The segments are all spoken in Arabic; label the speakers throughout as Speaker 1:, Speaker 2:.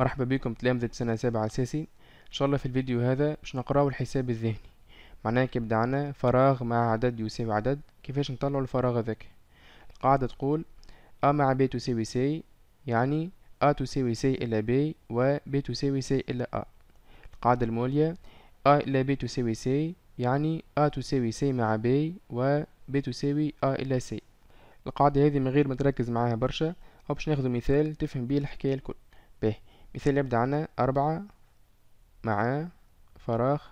Speaker 1: مرحبا بكم تلامذة سنة سابعة أساسي إن شاء الله في الفيديو هذا باش نقراو الحساب الذهني معناه كيبدا عنا فراغ مع عدد يساوي عدد كيفاش نطلعو الفراغ هذاك القاعدة تقول أ مع ب تساوي سي يعني أ تساوي سي إلى ب و ب تساوي سي إلى أ القاعدة المولية أ إلى ب تساوي سي يعني أ تساوي سي مع ب و ب تساوي أ إلى سي القاعدة هذه من غير ما تركز معاها برشا أو باش ناخدو مثال تفهم بيه الحكاية الكل مثال يبدأ عنا أربعة مع فراغ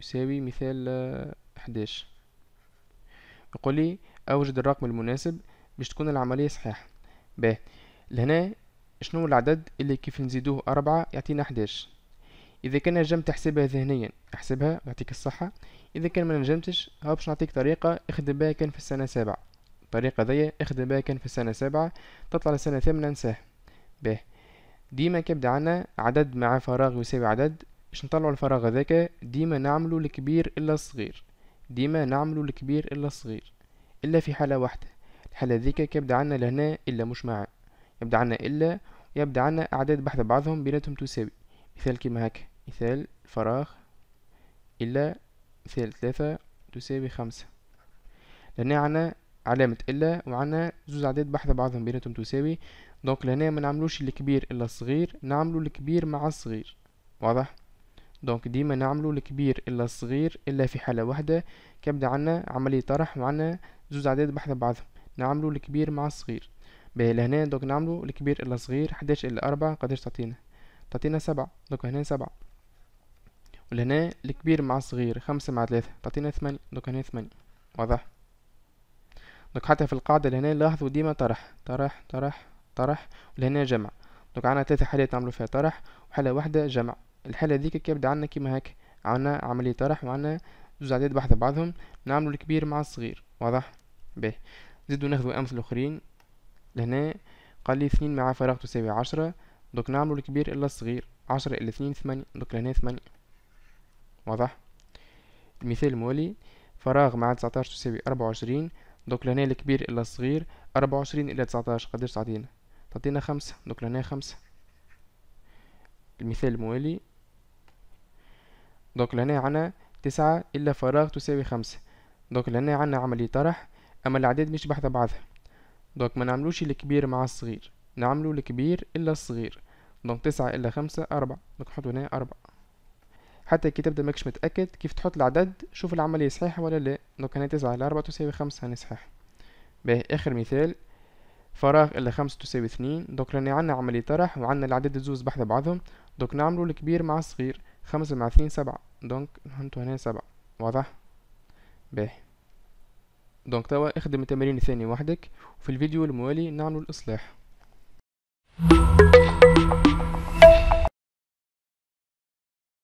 Speaker 1: يساوي مثال آه، حداش يقول لي أوجد الرقم المناسب باش تكون العملية صحيحة باه لهنا شنو العدد اللي كيف نزيدوه أربعة يعطينا حداش إذا كان نجمت تحسبها ذهنيا احسبها يعطيك الصحة إذا كان ما نجمتش ها باش نعطيك طريقة اخدم بها كان في السنة السابعة الطريقة ذي اخدم بها كان في السنة السابعة تطلع للسنة الثامنة ننساه باه ديما كيبدا عنا عدد مع فراغ يساوي عدد باش نطلعو الفراغ هذاك ديما نعملو الكبير الا الصغير ديما نعملو الكبير الا الصغير الا في حاله واحده الحاله ذيك كيبدا عنا لهنا الا مش مع يبدا عنا الا ويبدا عنا اعداد بحذا بعضهم بيناتهم تساوي مثال كيما هكا مثال فراغ الا مثال ثلاثة تساوي خمسة لهنا عنا علامة إلا وعنا زوز عدد بحذا بعضهم بيناتهم تساوي دونك لهنا ما نعملوش الكبير إلا الصغير نعملو الكبير مع الصغير واضح دونك ديما نعملو الكبير إلا الصغير إلا في حالة واحدة كيبدا عنا عملية طرح وعنا زوز عدد بحذا بعضهم نعملو الكبير مع الصغير باهي لهنا دونك نعملو الكبير إلا الصغير حداش إلا أربعة قداش تعطينا تعطينا سبعة دونك هنا سبعة ولهنا الكبير مع الصغير خمسة مع ثلاثة تعطينا ثمانية دونك هنا ثمانية واضح دوك حتى في القاعدة لهنا لاحظوا ديما طرح طرح طرح طرح ولهنا جمع دوك عندنا ثلاثة حالات نعملو فيها طرح وحالة واحدة جمع الحالة ذيك يبدا عندنا كيما هاك عندنا عملية طرح وعندنا زوز عدد بحث بعضهم نعملو الكبير مع الصغير واضح باهي نزيدو ناخدو أمثلة أخرين لهنا قال لي اثنين مع فراغ تساوي عشرة دوك نعملو الكبير إلا الصغير عشرة إلا اثنين ثمانية دوك لهنا ثمانية واضح المثال الموالي فراغ مع تسعتاش تساوي أربعة وعشرين دوك لهنا الكبير الى الصغير أربعة وعشرين الى تسعتاش قداش تعطينا تعطينا خمسة دوك لهنا خمسة المثال الموالي دوك لهنا عنا تسعة إلا فراغ تساوي خمسة دوك لهنا عنا عملية طرح أما الأعداد مش بحث بعضها دوك ما نعملوش الكبير مع الصغير نعملو الكبير إلا الصغير دوك تسعة إلا خمسة أربعة دوك نحطو هنا أربعة حتى كي تبدا ماكش متأكد كيف تحط العدد شوف العملية صحيحة ولا لا دونك هنا تسعة على أربعة تساوي خمسة هنا يعني صحيح باهي آخر مثال فراغ إلا خمسة تساوي اثنين دوك راني عندنا عملية طرح وعندنا العدد زوز بحذا بعضهم دوك نعملو الكبير مع الصغير خمسة مع اثنين سبعة دونك هنتو هنا سبعة واضح باهي دونك توا اخدم التمارين الثانية وحدك وفي الفيديو الموالي نعملو الإصلاح